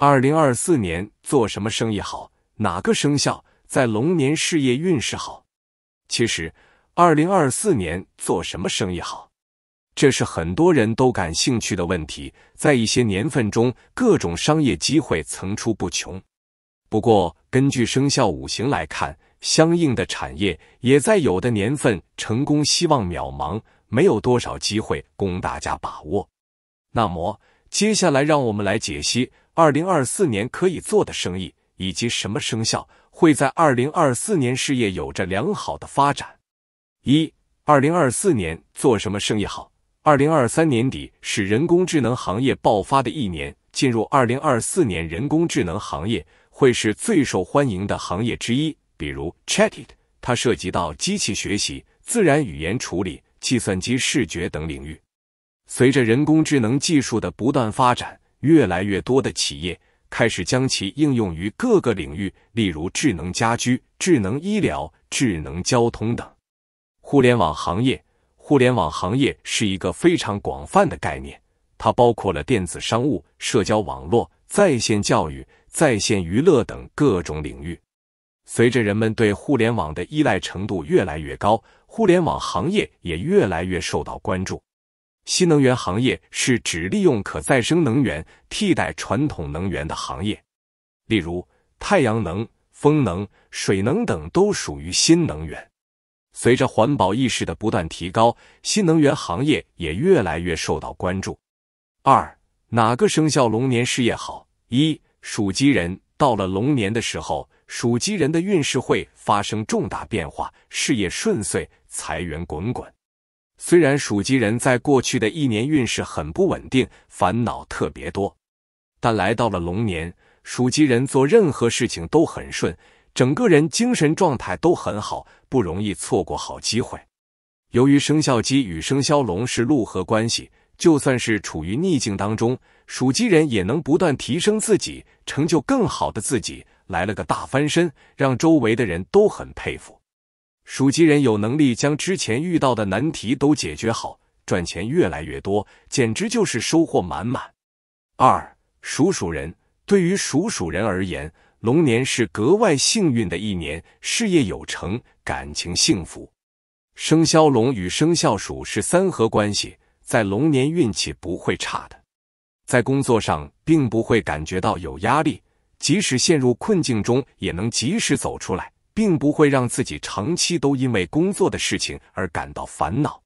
二零二四年做什么生意好？哪个生肖在龙年事业运势好？其实，二零二四年做什么生意好，这是很多人都感兴趣的问题。在一些年份中，各种商业机会层出不穷。不过，根据生肖五行来看，相应的产业也在有的年份成功希望渺茫，没有多少机会供大家把握。那么，接下来让我们来解析。二零二四年可以做的生意以及什么生肖会在二零二四年事业有着良好的发展。一，二零二四年做什么生意好？二零二三年底是人工智能行业爆发的一年，进入二零二四年，人工智能行业会是最受欢迎的行业之一。比如 ChatGPT，它涉及到机器学习、自然语言处理、计算机视觉等领域。随着人工智能技术的不断发展。越来越多的企业开始将其应用于各个领域，例如智能家居、智能医疗、智能交通等。互联网行业，互联网行业是一个非常广泛的概念，它包括了电子商务、社交网络、在线教育、在线娱乐等各种领域。随着人们对互联网的依赖程度越来越高，互联网行业也越来越受到关注。新能源行业是指利用可再生能源替代传统能源的行业，例如太阳能、风能、水能等都属于新能源。随着环保意识的不断提高，新能源行业也越来越受到关注。二，哪个生肖龙年事业好？一属鸡人到了龙年的时候，属鸡人的运势会发生重大变化，事业顺遂，财源滚滚。虽然属鸡人在过去的一年运势很不稳定，烦恼特别多，但来到了龙年，属鸡人做任何事情都很顺，整个人精神状态都很好，不容易错过好机会。由于生肖鸡与生肖龙是六合关系，就算是处于逆境当中，属鸡人也能不断提升自己，成就更好的自己，来了个大翻身，让周围的人都很佩服。属鸡人有能力将之前遇到的难题都解决好，赚钱越来越多，简直就是收获满满。二属鼠人对于属鼠人而言，龙年是格外幸运的一年，事业有成，感情幸福。生肖龙与生肖鼠是三合关系，在龙年运气不会差的，在工作上并不会感觉到有压力，即使陷入困境中也能及时走出来。并不会让自己长期都因为工作的事情而感到烦恼。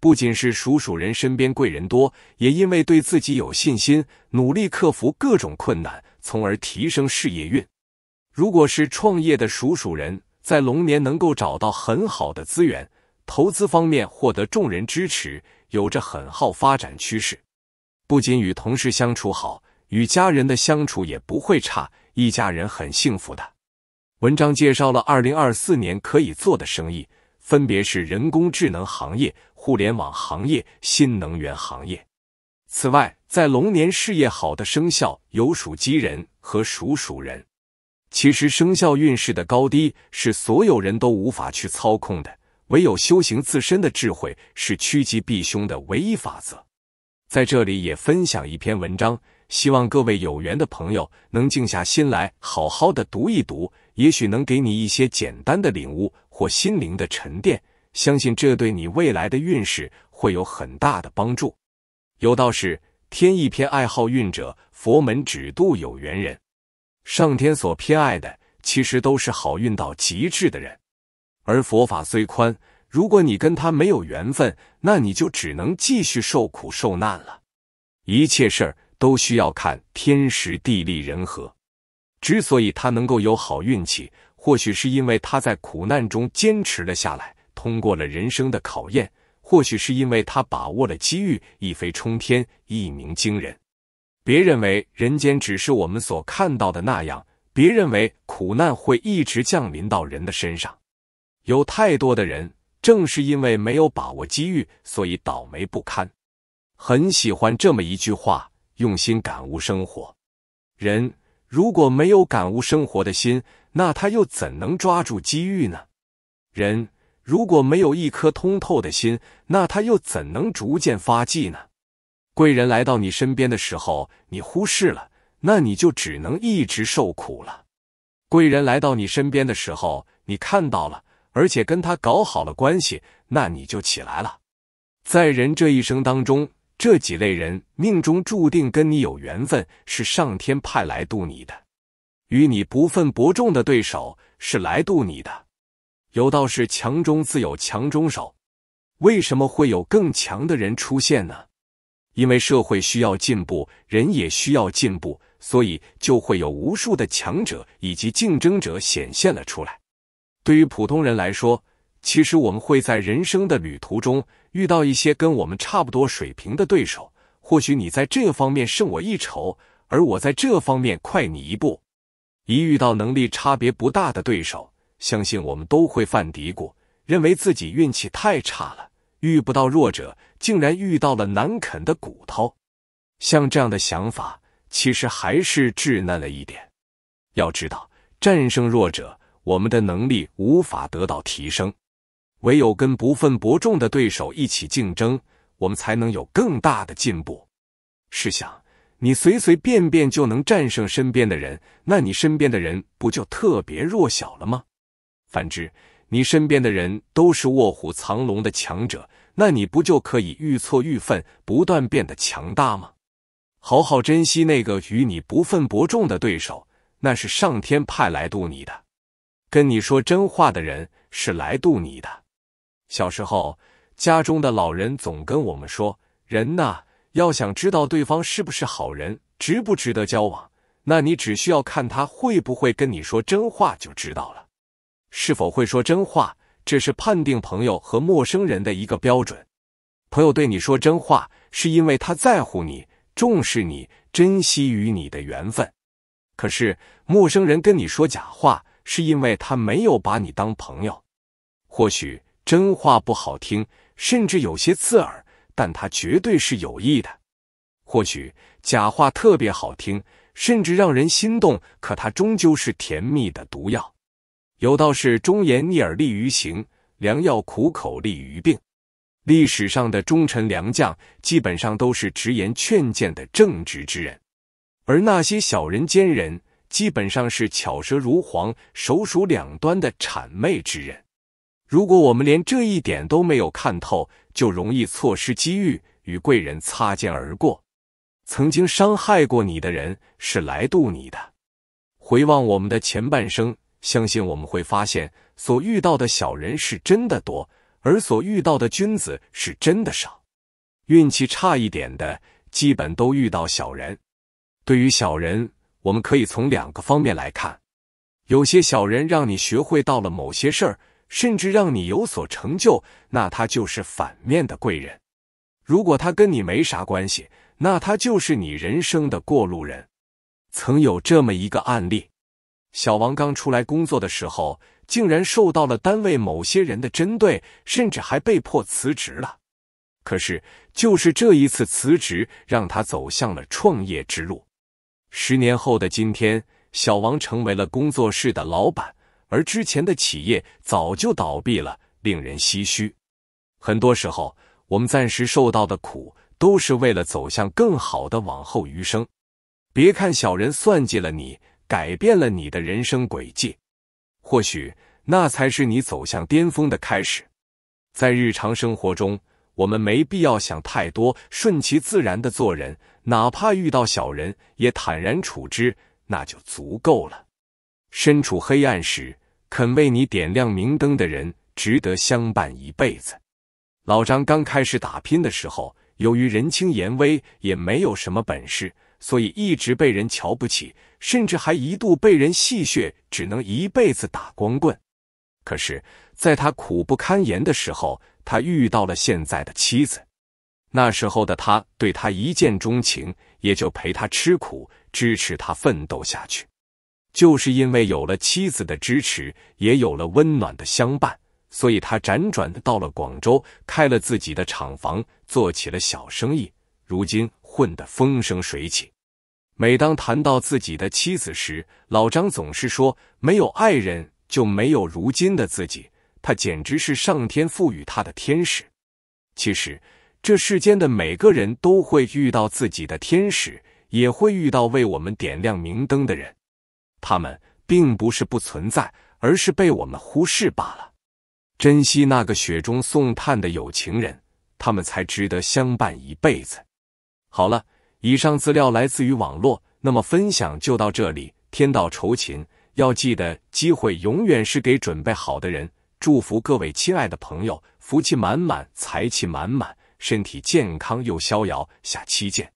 不仅是属鼠人身边贵人多，也因为对自己有信心，努力克服各种困难，从而提升事业运。如果是创业的属鼠人，在龙年能够找到很好的资源，投资方面获得众人支持，有着很好发展趋势。不仅与同事相处好，与家人的相处也不会差，一家人很幸福的。文章介绍了二零二四年可以做的生意，分别是人工智能行业、互联网行业、新能源行业。此外，在龙年事业好的生肖有属鸡人和属鼠人。其实，生肖运势的高低是所有人都无法去操控的，唯有修行自身的智慧是趋吉避凶的唯一法则。在这里也分享一篇文章，希望各位有缘的朋友能静下心来，好好的读一读。也许能给你一些简单的领悟或心灵的沉淀，相信这对你未来的运势会有很大的帮助。有道是：天意偏爱好运者，佛门只渡有缘人。上天所偏爱的，其实都是好运到极致的人。而佛法虽宽，如果你跟他没有缘分，那你就只能继续受苦受难了。一切事儿都需要看天时地利人和。之所以他能够有好运气，或许是因为他在苦难中坚持了下来，通过了人生的考验；或许是因为他把握了机遇，一飞冲天，一鸣惊人。别认为人间只是我们所看到的那样，别认为苦难会一直降临到人的身上。有太多的人，正是因为没有把握机遇，所以倒霉不堪。很喜欢这么一句话：用心感悟生活，人。如果没有感悟生活的心，那他又怎能抓住机遇呢？人如果没有一颗通透的心，那他又怎能逐渐发迹呢？贵人来到你身边的时候，你忽视了，那你就只能一直受苦了。贵人来到你身边的时候，你看到了，而且跟他搞好了关系，那你就起来了。在人这一生当中。这几类人命中注定跟你有缘分，是上天派来渡你的；与你不分伯仲的对手是来渡你的。有道是强中自有强中手，为什么会有更强的人出现呢？因为社会需要进步，人也需要进步，所以就会有无数的强者以及竞争者显现了出来。对于普通人来说，其实，我们会在人生的旅途中遇到一些跟我们差不多水平的对手。或许你在这方面胜我一筹，而我在这方面快你一步。一遇到能力差别不大的对手，相信我们都会犯嘀咕，认为自己运气太差了，遇不到弱者，竟然遇到了难啃的骨头。像这样的想法，其实还是稚嫩了一点。要知道，战胜弱者，我们的能力无法得到提升。唯有跟不愤不仲的对手一起竞争，我们才能有更大的进步。试想，你随随便便就能战胜身边的人，那你身边的人不就特别弱小了吗？反之，你身边的人都是卧虎藏龙的强者，那你不就可以愈挫愈奋，不断变得强大吗？好好珍惜那个与你不愤不仲的对手，那是上天派来渡你的；跟你说真话的人是来渡你的。小时候，家中的老人总跟我们说：“人呐，要想知道对方是不是好人，值不值得交往，那你只需要看他会不会跟你说真话就知道了。是否会说真话，这是判定朋友和陌生人的一个标准。朋友对你说真话，是因为他在乎你、重视你、珍惜与你的缘分；可是陌生人跟你说假话，是因为他没有把你当朋友。或许。”真话不好听，甚至有些刺耳，但他绝对是有益的。或许假话特别好听，甚至让人心动，可它终究是甜蜜的毒药。有道是“忠言逆耳利于行，良药苦口利于病”。历史上的忠臣良将，基本上都是直言劝谏的正直之人，而那些小人奸人，基本上是巧舌如簧、手鼠两端的谄媚之人。如果我们连这一点都没有看透，就容易错失机遇，与贵人擦肩而过。曾经伤害过你的人是来渡你的。回望我们的前半生，相信我们会发现，所遇到的小人是真的多，而所遇到的君子是真的少。运气差一点的，基本都遇到小人。对于小人，我们可以从两个方面来看：有些小人让你学会到了某些事儿。甚至让你有所成就，那他就是反面的贵人；如果他跟你没啥关系，那他就是你人生的过路人。曾有这么一个案例：小王刚出来工作的时候，竟然受到了单位某些人的针对，甚至还被迫辞职了。可是，就是这一次辞职，让他走向了创业之路。十年后的今天，小王成为了工作室的老板。而之前的企业早就倒闭了，令人唏嘘。很多时候，我们暂时受到的苦，都是为了走向更好的往后余生。别看小人算计了你，改变了你的人生轨迹，或许那才是你走向巅峰的开始。在日常生活中，我们没必要想太多，顺其自然的做人，哪怕遇到小人，也坦然处之，那就足够了。身处黑暗时，肯为你点亮明灯的人，值得相伴一辈子。老张刚开始打拼的时候，由于人轻言微，也没有什么本事，所以一直被人瞧不起，甚至还一度被人戏谑，只能一辈子打光棍。可是，在他苦不堪言的时候，他遇到了现在的妻子。那时候的他对他一见钟情，也就陪他吃苦，支持他奋斗下去。就是因为有了妻子的支持，也有了温暖的相伴，所以他辗转到了广州，开了自己的厂房，做起了小生意，如今混得风生水起。每当谈到自己的妻子时，老张总是说：“没有爱人，就没有如今的自己。他简直是上天赋予他的天使。”其实，这世间的每个人都会遇到自己的天使，也会遇到为我们点亮明灯的人。他们并不是不存在，而是被我们忽视罢了。珍惜那个雪中送炭的有情人，他们才值得相伴一辈子。好了，以上资料来自于网络，那么分享就到这里。天道酬勤，要记得机会永远是给准备好的人。祝福各位亲爱的朋友，福气满满，财气满满，身体健康又逍遥。下期见。